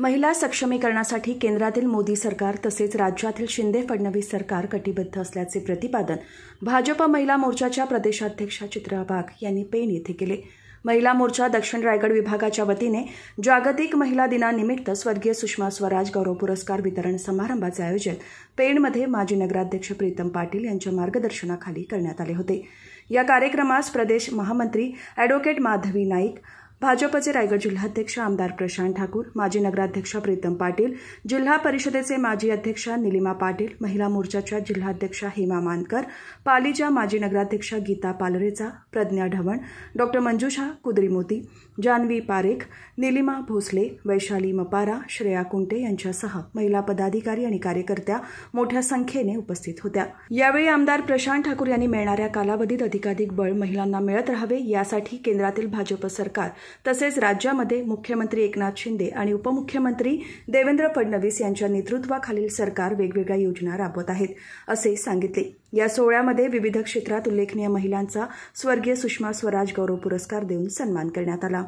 महिला सक्षमीकरणासाठी केंद्रातील मोदी सरकार तसेच राज्यातील शिंदे फडणवीस सरकार कटिबद्ध असल्याचे प्रतिपादन भाजप महिला मोर्चाच्या प्रदेशाध्यक्षा चित्रा बाघ यांनी पेण येथे केले महिला मोर्चा दक्षिण रायगड विभागाच्या वतीने जागतिक महिला दिनानिमित्त स्वर्गीय सुषमा स्वराज गौरव पुरस्कार वितरण समारंभाचे आयोजन पेणमध्ये माजी नगराध्यक्ष प्रीतम पाटील यांच्या मार्गदर्शनाखाली करण्यात आले होते या कार्यक्रमास प्रदेश महामंत्री अॅडव्होकेट माधवी नाईक भाजपचे रायगड जिल्हाध्यक्ष आमदार प्रशांत ठाकूर माजी नगराध्यक्ष प्रीतम पाटील जिल्हा परिषदेचे माजी अध्यक्षा निलिमा पाटील महिला मोर्चाच्या जिल्हाध्यक्षा हेमा मानकर पालीच्या माजी नगराध्यक्षा गीता पालरेचा प्रज्ञा ढवण डॉक्टर मंजुषा कुद्रीमोती जान्हवी पारेख निलिमा भोसले वैशाली मपारा श्रेया कुंटे यांच्यासह महिला पदाधिकारी आणि कार्यकर्त्या मोठ्या संख्येने उपस्थित होत्या यावेळी आमदार प्रशांत ठाकूर यांनी मिळणाऱ्या कालावधीत अधिकाधिक बळ महिलांना मिळत राहावे यासाठी केंद्रातील भाजप सरकार तसेच राज्यामध्ये मुख्यमंत्री एकनाथ शिंदे आणि उपमुख्यमंत्री देवेंद्र फडणवीस यांच्या नेतृत्वाखालील सरकार वेगवेगळ्या योजना राबवत आहेत असे सांगितले या सोहळ्यामध्ये विविध क्षेत्रात उल्लेखनीय महिलांचा स्वर्गीय सुषमा स्वराज गौरव पुरस्कार देऊन सन्मान करण्यात आला